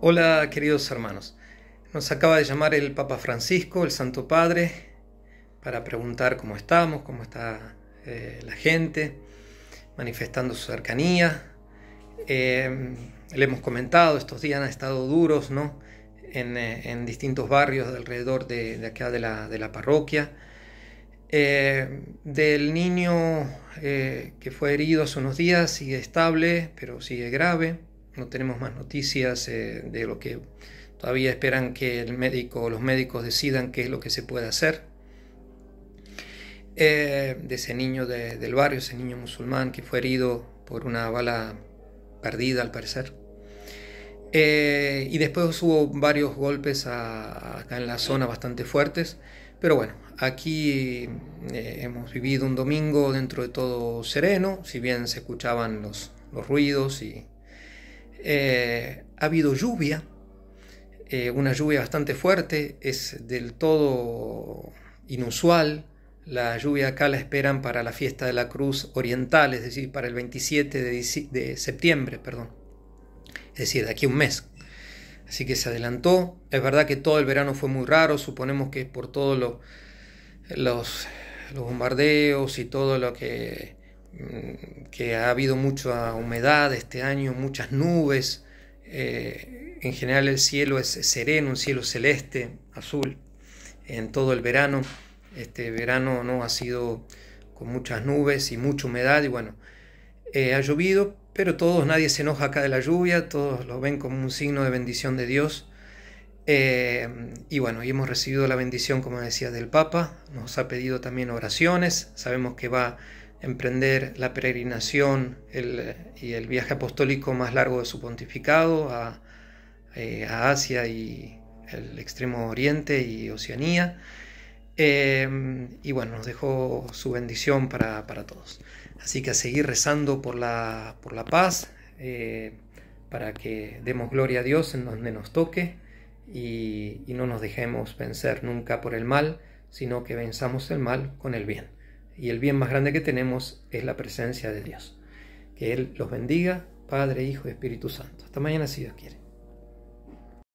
Hola queridos hermanos, nos acaba de llamar el Papa Francisco, el Santo Padre, para preguntar cómo estamos, cómo está eh, la gente, manifestando su cercanía. Eh, le hemos comentado, estos días han estado duros, ¿no? En, eh, distintos barrios alrededor de, acá de la parroquia. del niño que fue herido hace unos días sigue estable, pero sigue grave no tenemos más noticias eh, de lo que todavía esperan que el médico los médicos decidan qué es lo que se puede hacer. Eh, de ese niño del barrio, ese niño musulmán que fue herido por una bala perdida al parecer. Eh, y después hubo varios golpes acá en la zona bastante fuertes, pero bueno, aquí hemos vivido un domingo dentro de todo sereno, si bien se escuchaban los ruidos y eh, ha habido lluvia, eh, una lluvia bastante fuerte, es del todo inusual. La lluvia acá la esperan para la fiesta de la Cruz Oriental, es decir, para el 27 de, septiembre, perdón. Es decir, de aquí un mes. Así que se adelantó. Es verdad que todo el verano fue muy raro, suponemos que por todos los, los bombardeos y todo lo que Mm, que ha habido mucha humedad este año, muchas nubes. Eh, en general el cielo es sereno, un cielo celeste, azul, en todo el verano. Este verano no ha sido con muchas nubes y mucha humedad y bueno, eh, ha llovido, pero todos, nadie se enoja acá de la lluvia, todos lo ven como un signo de bendición de Dios. Eh, y bueno, y hemos recibido la bendición, como decía, del Papa, nos ha pedido también oraciones, sabemos que va emprender la peregrinación y el viaje apostólico más largo de su pontificado a, eh, Asia y el Extremo Oriente y Oceanía. Em, y bueno, nos dejó su bendición para, todos. Así que a seguir rezando por la, por la paz, eh, para que demos gloria a Dios en donde nos toque y, y no nos dejemos vencer nunca por el mal, sino que venzamos el mal con el bien. Y el bien más grande que tenemos es la presencia de Dios. Que Él los bendiga, Padre, Hijo y Espíritu Santo. Hasta mañana si Dios quiere.